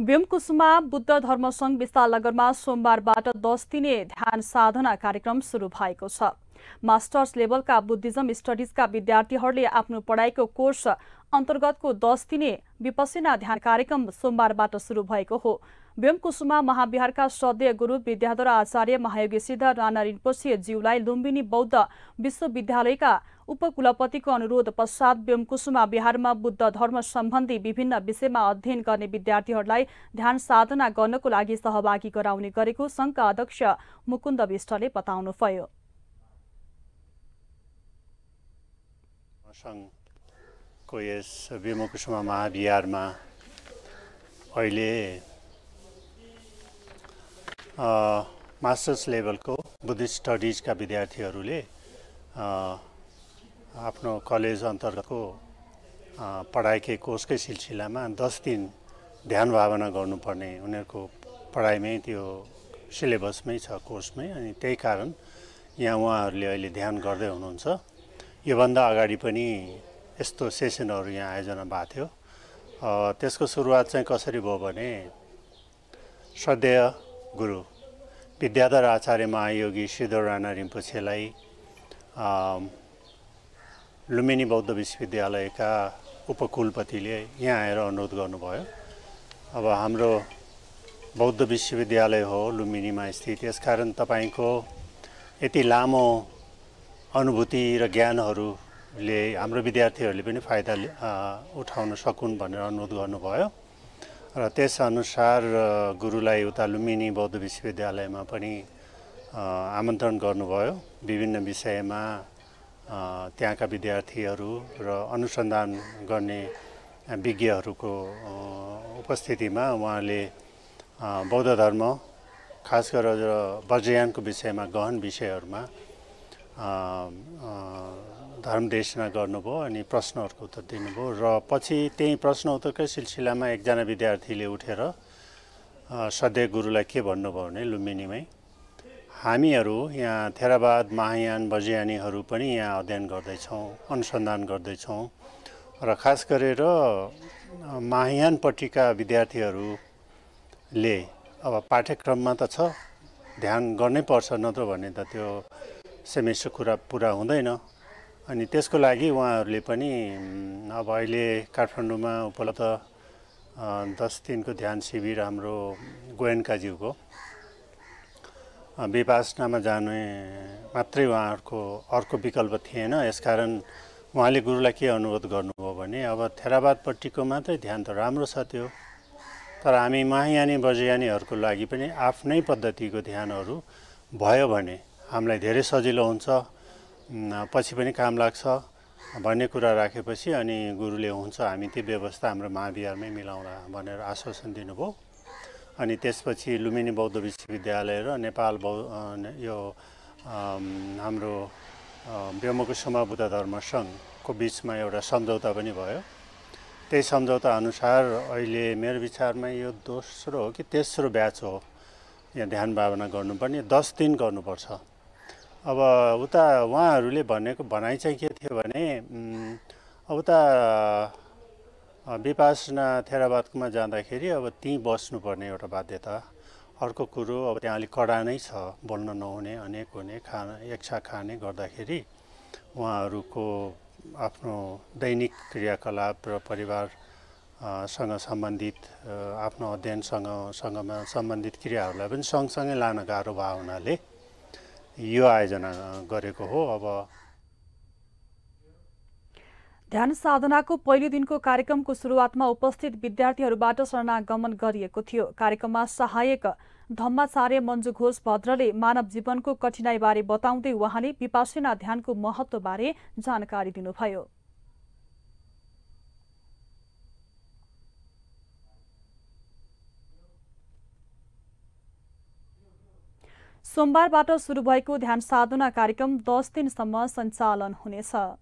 भीमकुसुमा बुद्ध धर्म विस्तार विशालनगरमा सोमबारबाट दस दिने ध्यान साधना कार्यक्रम सुरु भएको छ मास्टर्स लेभलका बुद्धिज्म स्टडिजका विद्यार्थीहरूले आफ्नो पढाइको कोर्स अन्तर्गतको दस दिने विपसिना ध्यान कार्यक्रम सोमबारबाट सुरु भएको हो व्योमकुसुमा महाविहारका श्रद्धेय गुरु विद्याधर आचार्य महायोगी सिद्ध राणा रिन्पोसी ज्यूलाई लुम्बिनी बौद्ध विश्वविद्यालयका उपकुलपतिको अनुरोध पश्चात व्योमकुसुमा बिहारमा बुद्ध धर्म सम्बन्धी विभिन्न विषयमा अध्ययन गर्ने विद्यार्थीहरूलाई ध्यान साधना गर्नको लागि सहभागी गराउने गरेको सङ्घका अध्यक्ष मुकुन्द विष्टले बताउनुभयो सङ्घको यस बेमकुसुमा महाविहारमा अहिले मास्टर्स लेभलको बुद्धिस्ट स्टडिजका विद्यार्थीहरूले आफ्नो कलेज अन्तर्गतको पढाइकै कोर्सकै सिलसिलामा दस दिन ध्यान भावना गर्नुपर्ने उनीहरूको पढाइमै त्यो सिलेबसमै छ कोर्समै अनि त्यही कारण यहाँ उहाँहरूले अहिले ध्यान गर्दै हुनुहुन्छ योभन्दा अगाडि पनि यस्तो सेसनहरू यहाँ आयोजना भएको थियो त्यसको सुरुवात चाहिँ कसरी भयो भने श्रद्धेय गुरु विद्याधर आचार्य महायोगी सिद्धो राणा रिम्पुछेलाई लुम्बिनी बौद्ध विश्वविद्यालयका उपकुलपतिले यहाँ आएर अनुरोध गर्नुभयो अब हाम्रो बौद्ध विश्वविद्यालय हो लुम्बिनीमा स्थित यसकारण तपाईँको यति लामो अनुभूति र ज्ञानहरूले हाम्रो विद्यार्थीहरूले पनि फाइदा उठाउन सकुन् भनेर अनुरोध गर्नुभयो र त्यसअनुसार गुरुलाई उता लुम्बिनी बौद्ध विश्वविद्यालयमा पनि आमन्त्रण गर्नुभयो विभिन्न विषयमा त्यहाँका विद्यार्थीहरू र अनुसन्धान गर्ने विज्ञहरूको उपस्थितिमा उहाँले बौद्ध धर्म खास गरेर बज्रयानको विषयमा गहन विषयहरूमा धर्मदेशना गर्नुभयो अनि प्रश्नहरूको उत्तर दिनुभयो र पछि त्यही प्रश्न उत्तरकै सिलसिलामा एकजना विद्यार्थीले उठेर सधैँ गुरुलाई के भन्नुभयो भने लुम्बिनीमै हामीहरू यहाँ थेराबाद महायान बजियानीहरू पनि यहाँ अध्ययन गर्दैछौँ अनुसन्धान गर्दैछौँ र खास गरेर महायानपट्टिका विद्यार्थीहरूले अब पाठ्यक्रममा त छ ध्यान गर्नै पर्छ नत्र भने त त्यो सेमेस्टर कुरा पुरा हुँदैन अनि त्यसको लागि उहाँहरूले पनि अब अहिले काठमाडौँमा उपलब्ध दस दिनको ध्यान शिविर हाम्रो गोयनकाज्यूको विपासनामा जाने मात्रै उहाँहरूको अर्को विकल्प थिएन यसकारण उहाँले गुरुलाई के अनुरोध गर्नुभयो भने अब थेराबादपट्टिको मात्रै ध्यान त राम्रो छ त्यो तर हामी महायानी बजयानीहरूको लागि पनि आफ्नै पद्धतिको ध्यानहरू भयो भने हामीलाई धेरै सजिलो हुन्छ पछि पनि काम लाग्छ भन्ने कुरा राखेपछि अनि गुरुले हुन्छ हामी त्यो व्यवस्था हाम्रो महाविहारमै मिलाउँला भनेर आश्वासन दिनुभयो अनि त्यसपछि लुम्बिनी बौद्ध विश्वविद्यालय र नेपाल बौ यो हाम्रो व्योमकुसुमा बुद्ध धर्म सङ्घको बिचमा एउटा सम्झौता पनि भयो त्यही सम्झौता अनुसार अहिले मेरो विचारमा यो दोस्रो हो कि तेस्रो ब्याच हो यहाँ ध्यान भावना गर्नुपर्ने दस दिन गर्नुपर्छ अब उता उहाँहरूले भनेको भनाइ चाहिँ के थियो भने अब उता विपासना थेराबादकोमा जाँदाखेरि अब त्यहीँ बस्नुपर्ने एउटा बाध्यता अर्को कुरो अब त्यहाँ अलिक कडा नै छ बोल्न नहुने अनेक हुने खाना एक्सा खाने गर्दाखेरि उहाँहरूको आफ्नो दैनिक क्रियाकलाप र परिवारसँग सम्बन्धित आफ्नो अध्ययनसँग सँगमा सम्बन्धित क्रियाहरूलाई पनि सँगसँगै लान गाह्रो भएको हुनाले यो आयोजना गरेको हो अब ध्यान साधनाको पहिलो दिनको कार्यक्रमको सुरुवातमा उपस्थित विद्यार्थीहरूबाट शरणागमन गरिएको थियो कार्यक्रममा सहायक धम्माचार्य मन्जु घोष भद्रले मानव जीवनको कठिनाईबारे बताउँदै उहाँले विपासेना ध्यानको महत्त्वबारे जानकारी दिनुभयो सोमबारबाट सुरु भएको ध्यान साधना कार्यक्रम दस दिनसम्म सञ्चालन हुनेछ